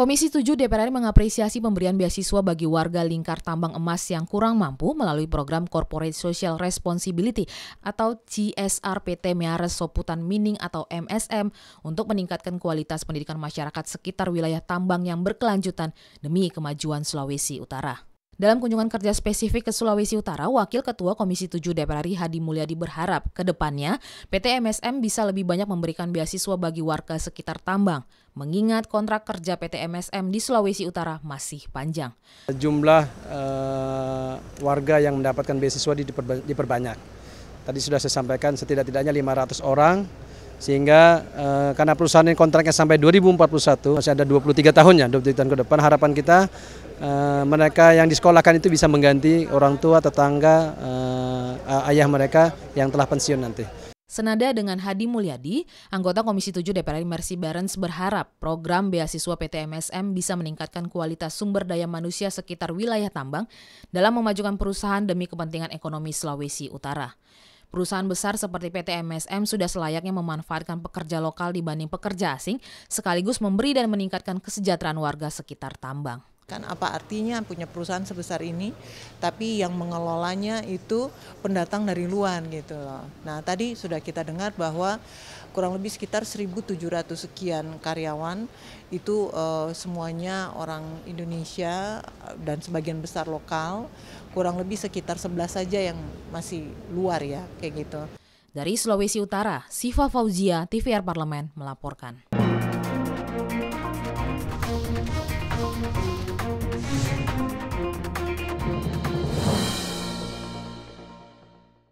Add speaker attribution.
Speaker 1: Komisi 7 DPR RI mengapresiasi pemberian beasiswa bagi warga lingkar tambang emas yang kurang mampu melalui program Corporate Social Responsibility atau CSR PT Meares Soputan Mining atau MSM untuk meningkatkan kualitas pendidikan masyarakat sekitar wilayah tambang yang berkelanjutan demi kemajuan Sulawesi Utara. Dalam kunjungan kerja spesifik ke Sulawesi Utara, Wakil Ketua Komisi 7 DPR RI Hadi Mulyadi berharap ke depannya PT MSM bisa lebih banyak memberikan beasiswa bagi warga sekitar tambang, mengingat kontrak kerja PT MSM di Sulawesi Utara masih
Speaker 2: panjang. Jumlah uh, warga yang mendapatkan beasiswa diperbanyak. Tadi sudah saya sampaikan setidak-tidaknya 500 orang sehingga eh, karena perusahaan ini kontraknya sampai 2041 masih ada 23 tahun ya 23 tahun ke depan harapan kita eh, mereka yang disekolahkan itu bisa mengganti orang tua tetangga eh, ayah mereka yang telah pensiun nanti.
Speaker 1: Senada dengan Hadi Mulyadi, anggota Komisi 7 DPR RI Mercy Barons berharap program beasiswa PT MSM bisa meningkatkan kualitas sumber daya manusia sekitar wilayah tambang dalam memajukan perusahaan demi kepentingan ekonomi Sulawesi Utara. Perusahaan besar seperti PT MSM sudah selayaknya memanfaatkan pekerja lokal dibanding pekerja asing, sekaligus memberi dan meningkatkan kesejahteraan warga sekitar tambang kan apa
Speaker 3: artinya punya perusahaan sebesar ini tapi yang mengelolanya itu pendatang dari luar gitu loh. Nah, tadi sudah kita dengar bahwa kurang lebih sekitar 1700 sekian karyawan itu uh, semuanya orang Indonesia eh, dan sebagian besar lokal, kurang lebih sekitar 11 saja yang masih
Speaker 1: luar ya kayak gitu. Dari Sulawesi Utara, Siva Fauzia, TVR Parlemen melaporkan.